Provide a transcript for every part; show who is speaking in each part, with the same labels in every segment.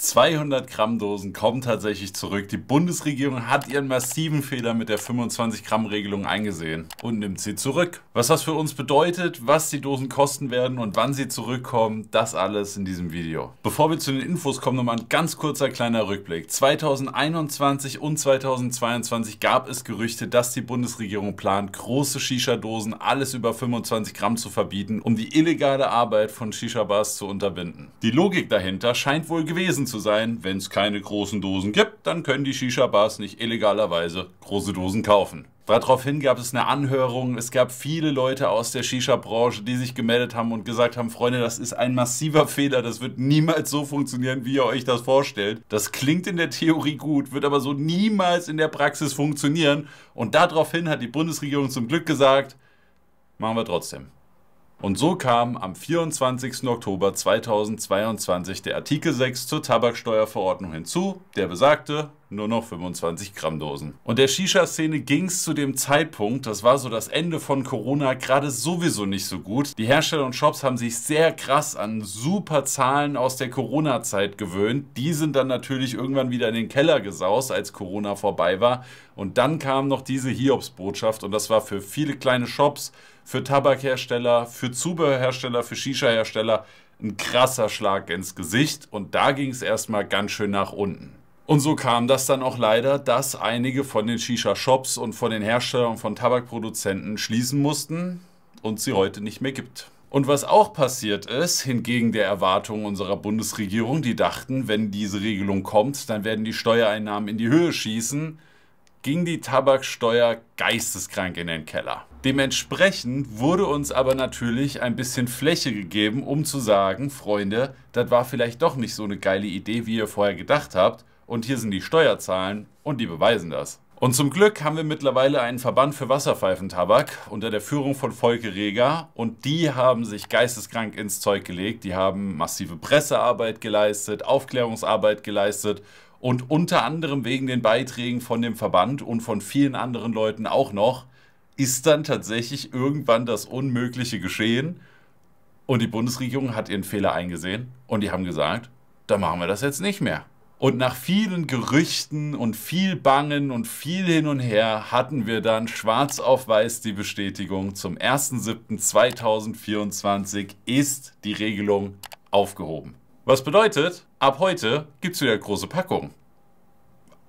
Speaker 1: 200 Gramm Dosen kommen tatsächlich zurück. Die Bundesregierung hat ihren massiven Fehler mit der 25 Gramm Regelung eingesehen und nimmt sie zurück. Was das für uns bedeutet, was die Dosen kosten werden und wann sie zurückkommen, das alles in diesem Video. Bevor wir zu den Infos kommen, nochmal ein ganz kurzer kleiner Rückblick. 2021 und 2022 gab es Gerüchte, dass die Bundesregierung plant, große Shisha-Dosen, alles über 25 Gramm zu verbieten, um die illegale Arbeit von Shisha-Bars zu unterbinden. Die Logik dahinter scheint wohl gewesen zu zu sein, wenn es keine großen Dosen gibt, dann können die Shisha-Bars nicht illegalerweise große Dosen kaufen. Daraufhin gab es eine Anhörung. Es gab viele Leute aus der Shisha-Branche, die sich gemeldet haben und gesagt haben, Freunde, das ist ein massiver Fehler. Das wird niemals so funktionieren, wie ihr euch das vorstellt. Das klingt in der Theorie gut, wird aber so niemals in der Praxis funktionieren. Und daraufhin hat die Bundesregierung zum Glück gesagt, machen wir trotzdem. Und so kam am 24. Oktober 2022 der Artikel 6 zur Tabaksteuerverordnung hinzu, der besagte, nur noch 25 Gramm Dosen. Und der Shisha-Szene ging es zu dem Zeitpunkt, das war so das Ende von Corona, gerade sowieso nicht so gut. Die Hersteller und Shops haben sich sehr krass an super Zahlen aus der Corona-Zeit gewöhnt. Die sind dann natürlich irgendwann wieder in den Keller gesaust, als Corona vorbei war. Und dann kam noch diese Hiobs-Botschaft und das war für viele kleine Shops, für Tabakhersteller, für Zubehörhersteller, für Shisha-Hersteller ein krasser Schlag ins Gesicht und da ging es erstmal ganz schön nach unten. Und so kam das dann auch leider, dass einige von den Shisha-Shops und von den Herstellern von Tabakproduzenten schließen mussten und sie heute nicht mehr gibt. Und was auch passiert ist, hingegen der Erwartung unserer Bundesregierung, die dachten, wenn diese Regelung kommt, dann werden die Steuereinnahmen in die Höhe schießen, ging die Tabaksteuer geisteskrank in den Keller. Dementsprechend wurde uns aber natürlich ein bisschen Fläche gegeben, um zu sagen, Freunde, das war vielleicht doch nicht so eine geile Idee, wie ihr vorher gedacht habt und hier sind die Steuerzahlen und die beweisen das. Und zum Glück haben wir mittlerweile einen Verband für Wasserpfeifentabak unter der Führung von Volke Reger und die haben sich geisteskrank ins Zeug gelegt. Die haben massive Pressearbeit geleistet, Aufklärungsarbeit geleistet und unter anderem wegen den Beiträgen von dem Verband und von vielen anderen Leuten auch noch ist dann tatsächlich irgendwann das Unmögliche geschehen und die Bundesregierung hat ihren Fehler eingesehen und die haben gesagt, da machen wir das jetzt nicht mehr. Und nach vielen Gerüchten und viel Bangen und viel hin und her hatten wir dann schwarz auf weiß die Bestätigung, zum 1.7.2024 ist die Regelung aufgehoben. Was bedeutet, ab heute gibt es wieder große Packungen.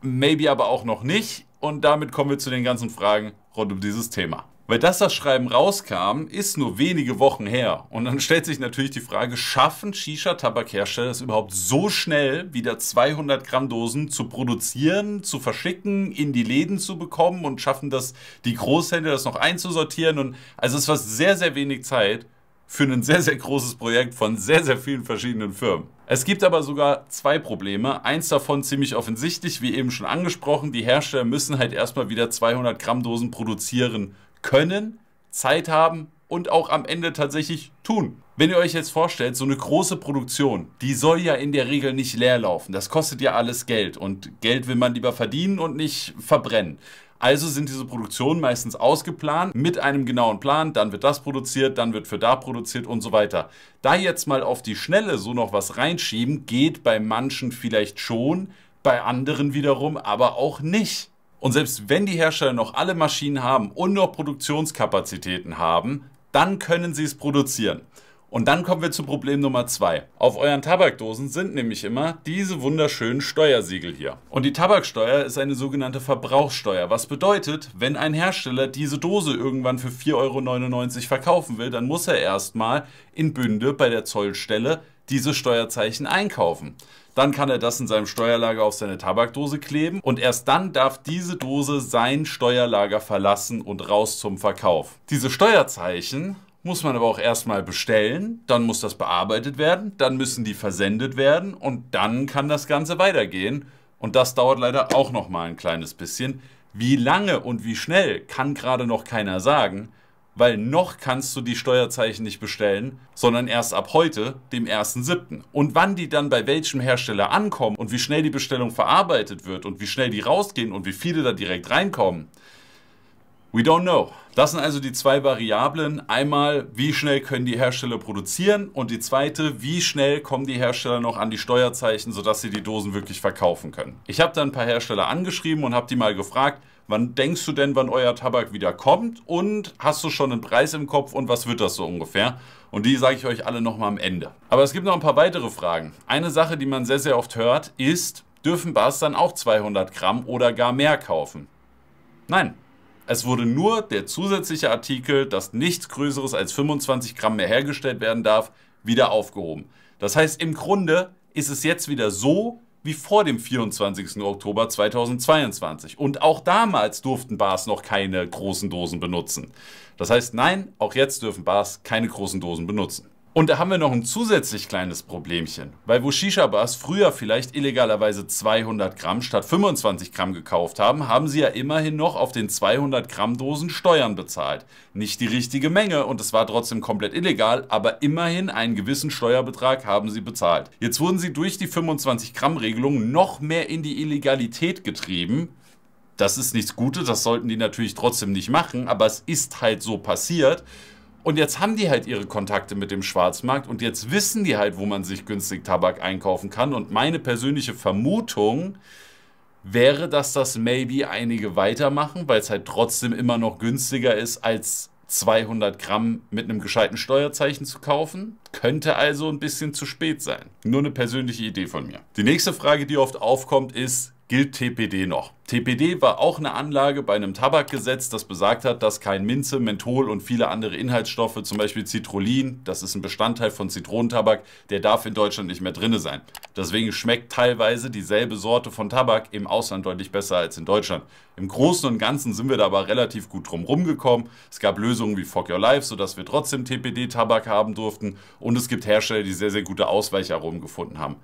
Speaker 1: Maybe aber auch noch nicht. Und damit kommen wir zu den ganzen Fragen rund um dieses Thema. Weil dass das Schreiben rauskam, ist nur wenige Wochen her. Und dann stellt sich natürlich die Frage, schaffen Shisha-Tabakhersteller es überhaupt so schnell, wieder 200 Gramm Dosen zu produzieren, zu verschicken, in die Läden zu bekommen und schaffen das die Großhändler, das noch einzusortieren? Und also es war sehr, sehr wenig Zeit für ein sehr, sehr großes Projekt von sehr, sehr vielen verschiedenen Firmen. Es gibt aber sogar zwei Probleme. Eins davon ziemlich offensichtlich, wie eben schon angesprochen. Die Hersteller müssen halt erstmal wieder 200 Gramm Dosen produzieren können, Zeit haben und auch am Ende tatsächlich tun. Wenn ihr euch jetzt vorstellt, so eine große Produktion, die soll ja in der Regel nicht leer laufen. Das kostet ja alles Geld und Geld will man lieber verdienen und nicht verbrennen. Also sind diese Produktionen meistens ausgeplant mit einem genauen Plan, dann wird das produziert, dann wird für da produziert und so weiter. Da jetzt mal auf die Schnelle so noch was reinschieben, geht bei manchen vielleicht schon, bei anderen wiederum aber auch nicht. Und selbst wenn die Hersteller noch alle Maschinen haben und noch Produktionskapazitäten haben, dann können sie es produzieren. Und dann kommen wir zu Problem Nummer zwei. Auf euren Tabakdosen sind nämlich immer diese wunderschönen Steuersiegel hier. Und die Tabaksteuer ist eine sogenannte Verbrauchssteuer. Was bedeutet, wenn ein Hersteller diese Dose irgendwann für 4,99 Euro verkaufen will, dann muss er erstmal in Bünde bei der Zollstelle diese Steuerzeichen einkaufen. Dann kann er das in seinem Steuerlager auf seine Tabakdose kleben und erst dann darf diese Dose sein Steuerlager verlassen und raus zum Verkauf. Diese Steuerzeichen muss man aber auch erstmal bestellen, dann muss das bearbeitet werden, dann müssen die versendet werden und dann kann das Ganze weitergehen. Und das dauert leider auch nochmal ein kleines bisschen. Wie lange und wie schnell kann gerade noch keiner sagen weil noch kannst du die Steuerzeichen nicht bestellen, sondern erst ab heute, dem 1.7. Und wann die dann bei welchem Hersteller ankommen und wie schnell die Bestellung verarbeitet wird und wie schnell die rausgehen und wie viele da direkt reinkommen, We don't know. Das sind also die zwei Variablen. Einmal, wie schnell können die Hersteller produzieren und die zweite, wie schnell kommen die Hersteller noch an die Steuerzeichen, sodass sie die Dosen wirklich verkaufen können. Ich habe da ein paar Hersteller angeschrieben und habe die mal gefragt, Wann denkst du denn, wann euer Tabak wieder kommt? Und hast du schon einen Preis im Kopf und was wird das so ungefähr? Und die sage ich euch alle nochmal am Ende. Aber es gibt noch ein paar weitere Fragen. Eine Sache, die man sehr, sehr oft hört, ist, dürfen Bars dann auch 200 Gramm oder gar mehr kaufen? Nein. Es wurde nur der zusätzliche Artikel, dass nichts Größeres als 25 Gramm mehr hergestellt werden darf, wieder aufgehoben. Das heißt, im Grunde ist es jetzt wieder so, wie vor dem 24. Oktober 2022. Und auch damals durften Bars noch keine großen Dosen benutzen. Das heißt, nein, auch jetzt dürfen Bars keine großen Dosen benutzen. Und da haben wir noch ein zusätzlich kleines Problemchen, weil wo Shisha-Bars früher vielleicht illegalerweise 200 Gramm statt 25 Gramm gekauft haben, haben sie ja immerhin noch auf den 200 Gramm Dosen Steuern bezahlt. Nicht die richtige Menge und es war trotzdem komplett illegal, aber immerhin einen gewissen Steuerbetrag haben sie bezahlt. Jetzt wurden sie durch die 25 Gramm Regelung noch mehr in die Illegalität getrieben, das ist nichts Gutes, das sollten die natürlich trotzdem nicht machen, aber es ist halt so passiert. Und jetzt haben die halt ihre Kontakte mit dem Schwarzmarkt und jetzt wissen die halt, wo man sich günstig Tabak einkaufen kann. Und meine persönliche Vermutung wäre, dass das maybe einige weitermachen, weil es halt trotzdem immer noch günstiger ist, als 200 Gramm mit einem gescheiten Steuerzeichen zu kaufen. Könnte also ein bisschen zu spät sein. Nur eine persönliche Idee von mir. Die nächste Frage, die oft aufkommt, ist, gilt TPD noch. TPD war auch eine Anlage bei einem Tabakgesetz, das besagt hat, dass kein Minze, Menthol und viele andere Inhaltsstoffe, zum Beispiel Citrullin, das ist ein Bestandteil von Zitronentabak, der darf in Deutschland nicht mehr drin sein. Deswegen schmeckt teilweise dieselbe Sorte von Tabak im Ausland deutlich besser als in Deutschland. Im Großen und Ganzen sind wir da aber relativ gut drum gekommen. Es gab Lösungen wie Fuck Your Life, sodass wir trotzdem TPD-Tabak haben durften und es gibt Hersteller, die sehr, sehr gute Ausweicharomen gefunden haben.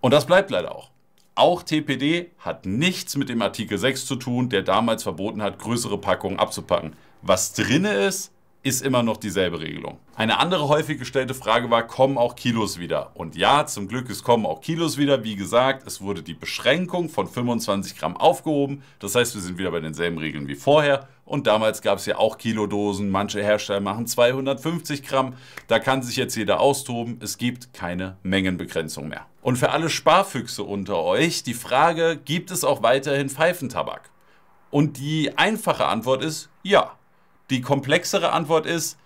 Speaker 1: Und das bleibt leider auch. Auch TPD hat nichts mit dem Artikel 6 zu tun, der damals verboten hat, größere Packungen abzupacken. Was drinne ist, ist immer noch dieselbe Regelung. Eine andere häufig gestellte Frage war, kommen auch Kilos wieder? Und ja, zum Glück, es kommen auch Kilos wieder. Wie gesagt, es wurde die Beschränkung von 25 Gramm aufgehoben. Das heißt, wir sind wieder bei denselben Regeln wie vorher. Und damals gab es ja auch Kilodosen. Manche Hersteller machen 250 Gramm. Da kann sich jetzt jeder austoben. Es gibt keine Mengenbegrenzung mehr. Und für alle Sparfüchse unter euch die Frage, gibt es auch weiterhin Pfeifentabak? Und die einfache Antwort ist ja. Die komplexere Antwort ist,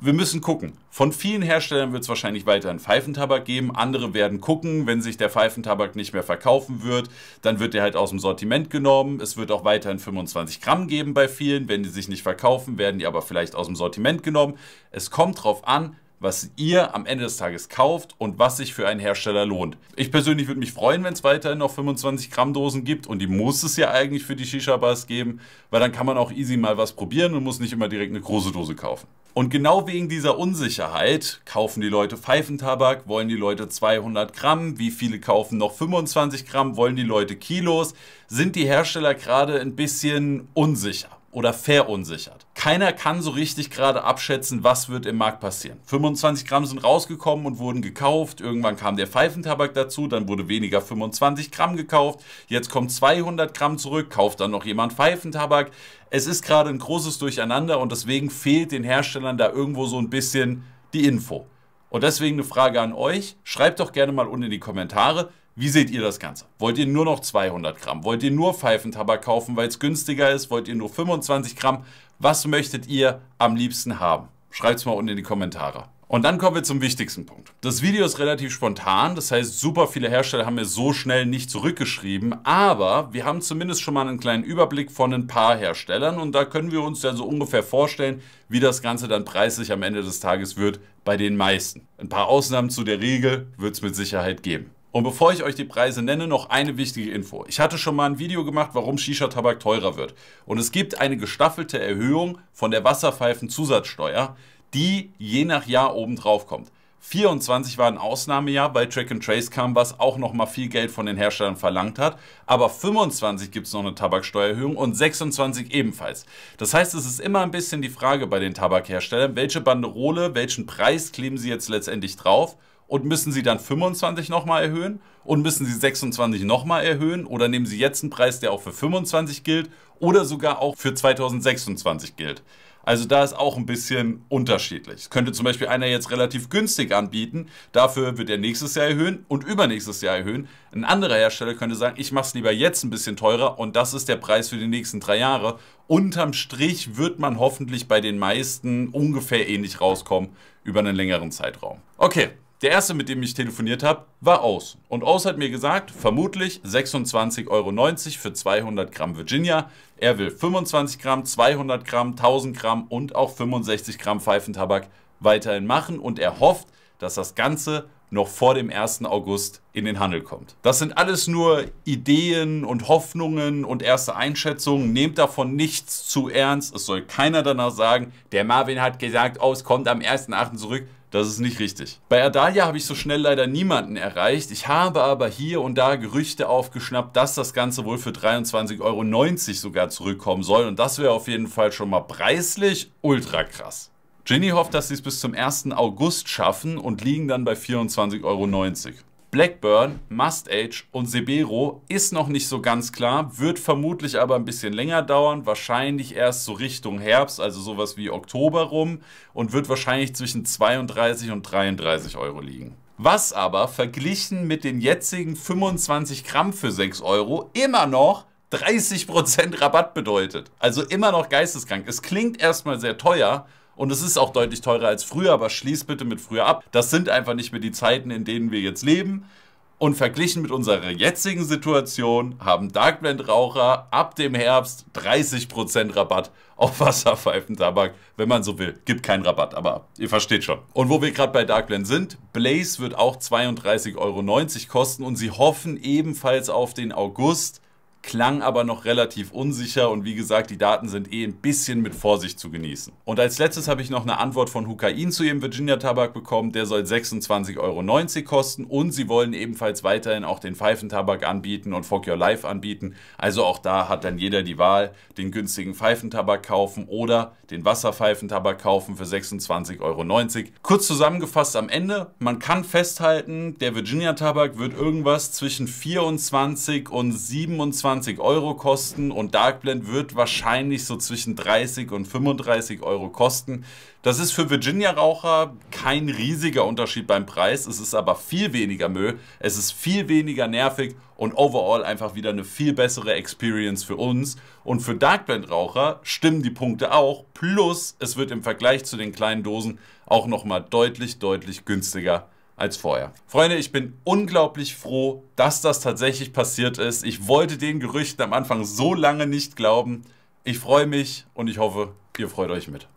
Speaker 1: wir müssen gucken. Von vielen Herstellern wird es wahrscheinlich weiterhin Pfeifentabak geben. Andere werden gucken, wenn sich der Pfeifentabak nicht mehr verkaufen wird, dann wird der halt aus dem Sortiment genommen. Es wird auch weiterhin 25 Gramm geben bei vielen. Wenn die sich nicht verkaufen, werden die aber vielleicht aus dem Sortiment genommen. Es kommt darauf an, was ihr am Ende des Tages kauft und was sich für einen Hersteller lohnt. Ich persönlich würde mich freuen, wenn es weiterhin noch 25 Gramm Dosen gibt und die muss es ja eigentlich für die Shisha-Bars geben, weil dann kann man auch easy mal was probieren und muss nicht immer direkt eine große Dose kaufen. Und genau wegen dieser Unsicherheit kaufen die Leute Pfeifentabak, wollen die Leute 200 Gramm, wie viele kaufen noch 25 Gramm, wollen die Leute Kilos, sind die Hersteller gerade ein bisschen unsicher oder verunsichert. Keiner kann so richtig gerade abschätzen, was wird im Markt passieren. 25 Gramm sind rausgekommen und wurden gekauft. Irgendwann kam der Pfeifentabak dazu, dann wurde weniger 25 Gramm gekauft. Jetzt kommt 200 Gramm zurück, kauft dann noch jemand Pfeifentabak. Es ist gerade ein großes Durcheinander und deswegen fehlt den Herstellern da irgendwo so ein bisschen die Info. Und deswegen eine Frage an euch. Schreibt doch gerne mal unten in die Kommentare, wie seht ihr das Ganze? Wollt ihr nur noch 200 Gramm? Wollt ihr nur Pfeifentabak kaufen, weil es günstiger ist? Wollt ihr nur 25 Gramm? Was möchtet ihr am liebsten haben? Schreibt es mal unten in die Kommentare. Und dann kommen wir zum wichtigsten Punkt. Das Video ist relativ spontan, das heißt, super viele Hersteller haben mir so schnell nicht zurückgeschrieben, aber wir haben zumindest schon mal einen kleinen Überblick von ein paar Herstellern und da können wir uns ja so ungefähr vorstellen, wie das Ganze dann preislich am Ende des Tages wird bei den meisten. Ein paar Ausnahmen zu der Regel wird es mit Sicherheit geben. Und bevor ich euch die Preise nenne, noch eine wichtige Info. Ich hatte schon mal ein Video gemacht, warum Shisha-Tabak teurer wird. Und es gibt eine gestaffelte Erhöhung von der Wasserpfeifen-Zusatzsteuer, die je nach Jahr obendrauf kommt. 24 war ein Ausnahmejahr, weil Track and Trace kam, was auch nochmal viel Geld von den Herstellern verlangt hat. Aber 25 gibt es noch eine Tabaksteuererhöhung und 26 ebenfalls. Das heißt, es ist immer ein bisschen die Frage bei den Tabakherstellern, welche Banderole, welchen Preis kleben sie jetzt letztendlich drauf und müssen sie dann 25 nochmal erhöhen und müssen sie 26 nochmal erhöhen oder nehmen sie jetzt einen Preis, der auch für 25 gilt oder sogar auch für 2026 gilt. Also da ist auch ein bisschen unterschiedlich. Es könnte zum Beispiel einer jetzt relativ günstig anbieten, dafür wird er nächstes Jahr erhöhen und übernächstes Jahr erhöhen. Ein anderer Hersteller könnte sagen, ich mache es lieber jetzt ein bisschen teurer und das ist der Preis für die nächsten drei Jahre. Unterm Strich wird man hoffentlich bei den meisten ungefähr ähnlich rauskommen über einen längeren Zeitraum. Okay, der erste, mit dem ich telefoniert habe, war Aus. Und Aus hat mir gesagt, vermutlich 26,90 Euro für 200 Gramm Virginia. Er will 25 Gramm, 200 Gramm, 1000 Gramm und auch 65 Gramm Pfeifentabak weiterhin machen. Und er hofft, dass das Ganze noch vor dem 1. August in den Handel kommt. Das sind alles nur Ideen und Hoffnungen und erste Einschätzungen. Nehmt davon nichts zu ernst. Es soll keiner danach sagen, der Marvin hat gesagt, Aus kommt am 1.8. zurück. Das ist nicht richtig. Bei Adalia habe ich so schnell leider niemanden erreicht. Ich habe aber hier und da Gerüchte aufgeschnappt, dass das Ganze wohl für 23,90 Euro sogar zurückkommen soll. Und das wäre auf jeden Fall schon mal preislich ultra krass. Ginny hofft, dass sie es bis zum 1. August schaffen und liegen dann bei 24,90 Euro. Blackburn, Mustage und Sebero ist noch nicht so ganz klar, wird vermutlich aber ein bisschen länger dauern, wahrscheinlich erst so Richtung Herbst, also sowas wie Oktober rum und wird wahrscheinlich zwischen 32 und 33 Euro liegen. Was aber verglichen mit den jetzigen 25 Gramm für 6 Euro immer noch 30% Rabatt bedeutet. Also immer noch geisteskrank. Es klingt erstmal sehr teuer, und es ist auch deutlich teurer als früher, aber schließ bitte mit früher ab. Das sind einfach nicht mehr die Zeiten, in denen wir jetzt leben. Und verglichen mit unserer jetzigen Situation haben Darkblend-Raucher ab dem Herbst 30% Rabatt auf Wasserpfeifen-Tabak, wenn man so will. Gibt keinen Rabatt, aber ihr versteht schon. Und wo wir gerade bei Darkblend sind, Blaze wird auch 32,90 Euro kosten und sie hoffen ebenfalls auf den August, klang aber noch relativ unsicher und wie gesagt, die Daten sind eh ein bisschen mit Vorsicht zu genießen. Und als letztes habe ich noch eine Antwort von Hukain zu ihrem Virginia Tabak bekommen, der soll 26,90 Euro kosten und sie wollen ebenfalls weiterhin auch den Pfeifentabak anbieten und Fuck Your Life anbieten. Also auch da hat dann jeder die Wahl, den günstigen Pfeifentabak kaufen oder den Wasserpfeifentabak kaufen für 26,90 Euro. Kurz zusammengefasst am Ende, man kann festhalten, der Virginia Tabak wird irgendwas zwischen 24 und 27 25 Euro kosten und Darkblend wird wahrscheinlich so zwischen 30 und 35 Euro kosten. Das ist für Virginia-Raucher kein riesiger Unterschied beim Preis, es ist aber viel weniger Müll, es ist viel weniger nervig und overall einfach wieder eine viel bessere Experience für uns. Und für Darkblend-Raucher stimmen die Punkte auch, plus es wird im Vergleich zu den kleinen Dosen auch nochmal deutlich, deutlich günstiger als vorher. Freunde, ich bin unglaublich froh, dass das tatsächlich passiert ist. Ich wollte den Gerüchten am Anfang so lange nicht glauben. Ich freue mich und ich hoffe, ihr freut euch mit.